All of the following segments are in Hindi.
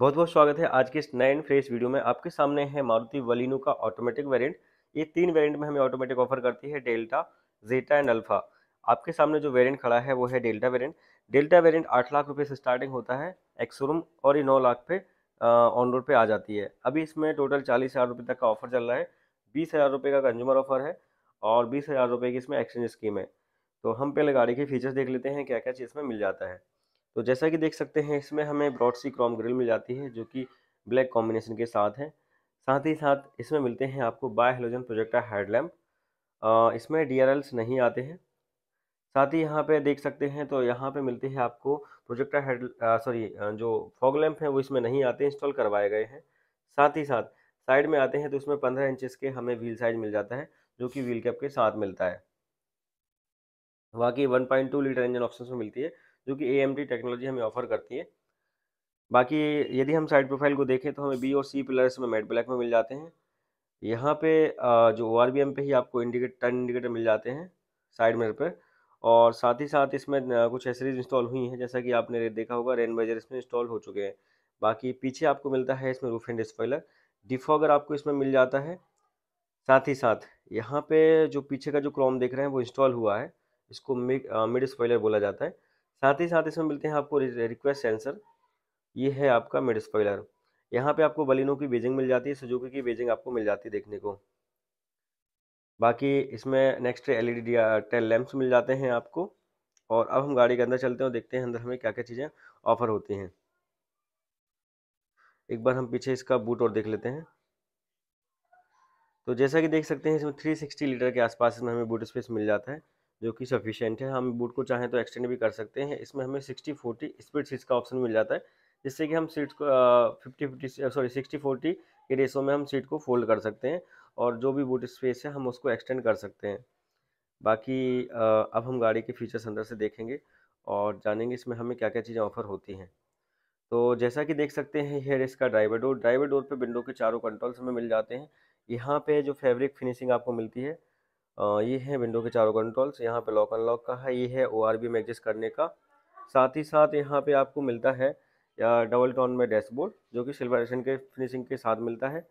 बहुत बहुत स्वागत है आज के इस नए एंड फ्रेश वीडियो में आपके सामने है मारुति वलिनो का ऑटोमेटिक वेरिएंट ये तीन वेरिएंट में हमें ऑटोमेटिक ऑफर करती है डेल्टा जेटा एंड अल्फा आपके सामने जो वेरिएंट खड़ा है वो है डेल्टा वेरिएंट डेल्टा वेरिएंट आठ लाख रुपये से स्टार्टिंग होता है एक्सोरूम और ये नौ लाख पे ऑन रोड पर आ जाती है अभी इसमें टोटल चालीस हज़ार रुपये तक का ऑफर चल रहा है बीस हज़ार रुपये का कंज्यूमर ऑफर है और बीस हज़ार रुपये की इसमें एक्सचेंज स्कीम है तो हम पहले गाड़ी के फीचर्स देख लेते हैं क्या क्या चीज़ में मिल जाता है तो जैसा कि देख सकते हैं इसमें हमें ब्रॉड सी क्रोम ग्रिल मिल जाती है जो कि ब्लैक कॉम्बिनेशन के साथ है साथ ही साथ इसमें मिलते हैं आपको bi halogen projector headlamp lamp इसमें डी नहीं आते हैं साथ ही यहाँ पे देख सकते हैं तो यहाँ पे मिलते हैं आपको प्रोजेक्टा हेड सॉरी जो फॉग लैम्प है वो इसमें नहीं आते इंस्टॉल करवाए गए हैं साथ ही साथ साइड में आते हैं तो उसमें पंद्रह इंचज़ के हमें व्हील साइज मिल जाता है जो कि व्हील कैप के साथ मिलता है बाकी टू लीटर इंजन ऑप्शन में मिलती है जो कि ए टेक्नोलॉजी हमें ऑफर करती है बाकी यदि हम साइड प्रोफाइल को देखें तो हमें बी और सी पिलर्स में मेट ब्लैक में मिल जाते हैं यहाँ पे जो ओ आर बी एम पे ही आपको इंडिकेटर टर्न इंडिकेटर मिल जाते हैं साइड मिरर पर और साथ ही साथ इसमें कुछ एसरीज इंस्टॉल हुई हैं जैसा कि आपने देखा होगा रेन मेजर इसमें इंस्टॉल हो चुके हैं बाकी पीछे आपको मिलता है इसमें रूफ एंड स्पॉयलर डिफॉगर आपको इसमें मिल जाता है साथ ही साथ यहाँ पे जो पीछे का जो क्रोम देख रहे हैं वो इंस्टॉल हुआ है इसको मिड स्पॉयलर बोला जाता है साथ ही साथ इसमें मिलते हैं आपको रिक्वेस्ट सेंसर ये है आपका मिड स्पॉइलर यहाँ पे आपको बलिनों की बेजिंग मिल जाती है सुजुकी की बेजिंग आपको मिल जाती है देखने को बाकी इसमें नेक्स्ट एलईडी टेल लैम्प्स मिल जाते हैं आपको और अब हम गाड़ी के अंदर चलते हैं और देखते हैं अंदर हमें क्या क्या चीज़ें ऑफर होती हैं एक बार हम पीछे इसका बूट और देख लेते हैं तो जैसा कि देख सकते हैं इसमें सिक्सटी लीटर के आसपास इसमें हमें बूट स्पेस मिल जाता है जो कि सफिशेंट है हम बूट को चाहें तो एक्सटेंड भी कर सकते हैं इसमें हमें सिक्सटी फोर्टी स्पीड सीट्स का ऑप्शन मिल जाता है जिससे कि हम सीट्स को fifty fifty sorry sixty forty के रेसों में हम सीट को फोल्ड कर सकते हैं और जो भी बूट स्पेस है हम उसको एक्सटेंड कर सकते हैं बाकी आ, अब हम गाड़ी के फीचर्स अंदर से देखेंगे और जानेंगे इसमें हमें क्या क्या चीज़ें ऑफर होती हैं तो जैसा कि देख सकते हैं हेयर इसका ड्राइवर डोर ड्राइवर डोर पर विंडो के चारों कंट्रोल्स हमें मिल जाते हैं यहाँ पे जो फैब्रिक फिनिशिंग आपको मिलती है ये है विंडो के चारों कंट्रोल्स यहाँ पे लॉक अनलॉक का है ये है ओ आर बी में एडजस्ट करने का साथ ही साथ यहाँ पे आपको मिलता है डबल टोन में डैशबोर्ड जो कि सिल्वर एशन के फिनिशिंग के साथ मिलता है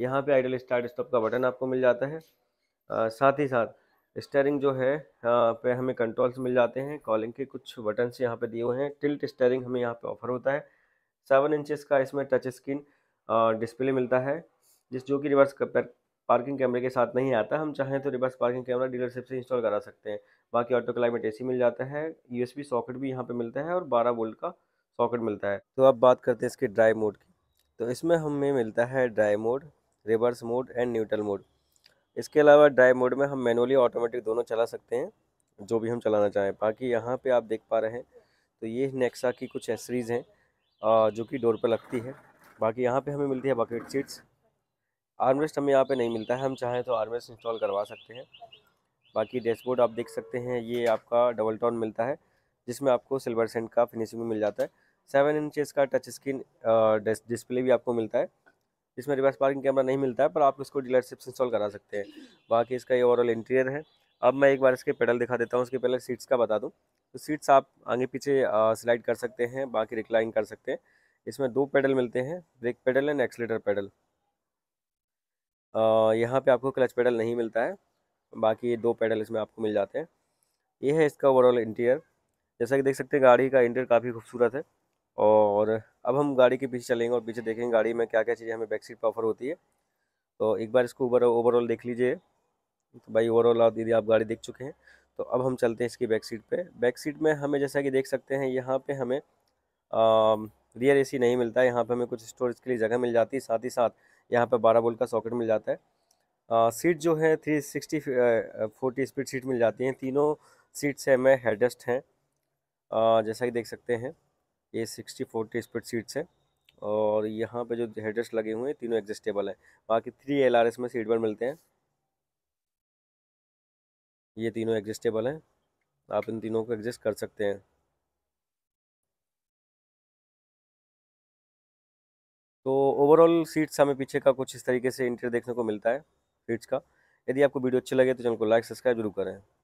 यहाँ पे आइडल स्टार्ट स्टॉप का बटन आपको मिल जाता है आ, साथ ही साथ स्टेयरिंग जो है पे हमें कंट्रोल्स मिल जाते हैं कॉलिंग के कुछ बटन्स यहाँ पे दिए हुए हैं टिल्ट स्टेयरिंग हमें यहाँ पे ऑफर होता है सेवन इंचेस का इसमें टच स्क्रीन डिस्प्ले मिलता है जिस जो कि रिवर्स पार्किंग कैमरे के साथ नहीं आता हम चाहें तो रिवर्स पार्किंग कैमरा डीलरशिप से इंस्टॉल करा सकते हैं बाकी ऑटो क्लाइमेट एसी मिल जाता है यूएसबी सॉकेट भी यहाँ पे मिलता है और 12 वोल्ट का सॉकेट मिलता है तो अब बात करते हैं इसके ड्राइव मोड की तो इसमें हमें मिलता है drive mode reverse mode and neutral mode इसके अलावा ड्राइव मोड में हम मैनुअली ऑटोमेटिक दोनों चला सकते हैं जो भी हम चलाना चाहें बाकी यहाँ पे आप देख पा रहे हैं तो ये नेक्सा की कुछ एसरीज़ हैं जो कि डोर पर लगती है बाकी यहाँ पे हमें मिलती है बकेट सीट्स आर्मरेस्ट हमें यहाँ पे नहीं मिलता है हम चाहें तो आर्मरेस्ट इंस्टॉल करवा सकते हैं बाकी डैशबोर्ड आप देख सकते हैं ये आपका डबल टॉन मिलता है जिसमें आपको सिल्वर सेंट का फिनिशिंग भी मिल जाता है सेवन इंचेस का टच स्क्रीन डिस्प्ले भी आपको मिलता है इसमें रिवर्स पार्किंग कैमरा नहीं मिलता है पर आप इसको डीलरशिप से इंस्टॉल करा सकते हैं बाकी इसका ये ओवरऑल इंटीरियर है अब मैं एक बार इसके पेडल दिखा देता हूँ उसके पहले सीट्स का बता दूँ तो सीट्स आप आगे पीछे स्लाइड कर सकते हैं बाकी रिक्लाइन कर सकते हैं इसमें दो पेडल मिलते हैं brake pedal and accelerator pedal यहाँ पे आपको क्लच पेडल नहीं मिलता है बाकी दो पेडल इसमें आपको मिल जाते हैं ये है इसका ओवरऑल इंटीरियर जैसा कि देख सकते हैं गाड़ी का इंटीरियर काफ़ी खूबसूरत है और अब हम गाड़ी के पीछे चलेंगे और पीछे देखेंगे गाड़ी में क्या क्या चीज़ें हमें बैक सीट पर ऑफर होती है तो एक बार इसको ओवरऑल देख लीजिए तो भाई ओवरऑल आप दीदी आप गाड़ी देख चुके हैं तो अब हम चलते हैं इसकी बैक सीट पे बैक सीट में हमें जैसा कि देख सकते हैं यहाँ पे हमें रियर एसी नहीं मिलता है यहाँ पर हमें कुछ स्टोरेज के लिए जगह मिल जाती है साथ ही साथ यहाँ पर बारह बोल्ट का सॉकेट मिल जाता है सीट जो है three sixty forty speed seat मिल जाती हैं तीनों सीट्स है मैं हेडेस्ट हैं जैसा कि देख सकते हैं ये सिक्सटी फोर्टी स्पीड सीट्स है और यहाँ पे जो हेडेस्ट लगे हुए हैं तीनों एडजस्टेबल हैं बाकी थ्री एल आर एस में सीट बेल्ट मिलते हैं ये तीनों एडजस्टेबल हैं आप इन तीनों को एडजस्ट कर सकते हैं तो ओवरऑल सीट्स हमें पीछे का कुछ इस तरीके से इंटीरियर देखने को मिलता है सीट्स का यदि आपको वीडियो अच्छी लगे तो चैनल को लाइक सब्सक्राइब जरूर करें